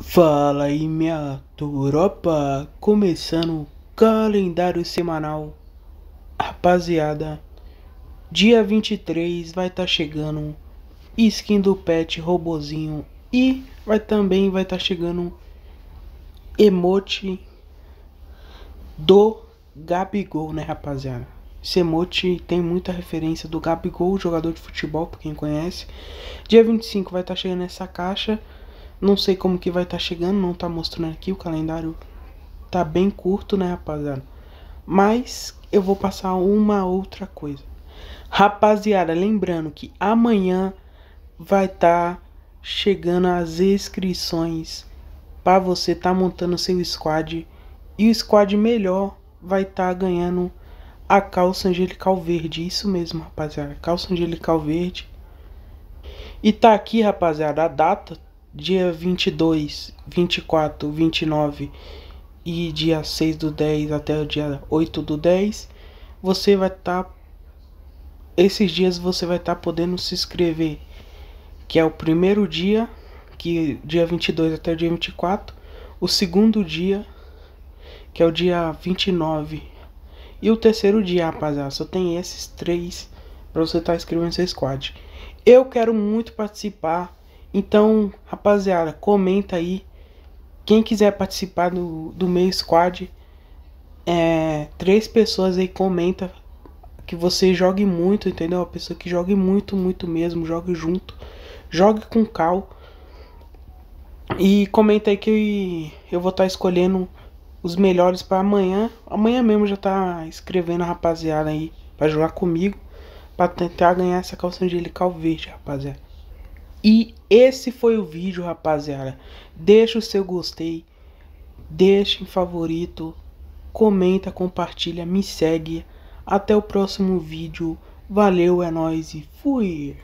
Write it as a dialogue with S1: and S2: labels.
S1: Fala aí minha Europa, começando o calendário semanal. Rapaziada, dia 23 vai estar tá chegando skin do pet robozinho e vai também vai estar tá chegando emote do Gabigol, né, rapaziada? Esse emote tem muita referência do Gabigol, jogador de futebol, pra quem conhece. Dia 25 vai estar tá chegando essa caixa não sei como que vai estar tá chegando, não tá mostrando aqui, o calendário tá bem curto, né, rapaziada? Mas eu vou passar uma outra coisa. Rapaziada, lembrando que amanhã vai estar tá chegando as inscrições para você tá montando seu squad e o squad melhor vai estar tá ganhando a calça angelical verde, isso mesmo, rapaziada, calça angelical verde. E tá aqui, rapaziada, a data dia 22, 24, 29 e dia 6 do 10 até o dia 8 do 10, você vai estar tá, esses dias você vai estar tá podendo se inscrever, que é o primeiro dia, que dia 22 até o dia 24, o segundo dia, que é o dia 29, e o terceiro dia, rapaziada, só tem esses três para você estar tá escrevendo seu squad. Eu quero muito participar então, rapaziada, comenta aí. Quem quiser participar do, do meu squad, é, três pessoas aí comenta que você jogue muito, entendeu? Uma pessoa que jogue muito, muito mesmo, jogue junto, jogue com cal. E comenta aí que eu vou estar tá escolhendo os melhores para amanhã. Amanhã mesmo já tá escrevendo a rapaziada aí para jogar comigo, para tentar ganhar essa calça angelical verde, rapaziada. E esse foi o vídeo, rapaziada. Deixa o seu gostei, deixa em favorito, comenta, compartilha, me segue. Até o próximo vídeo. Valeu, é nóis e fui!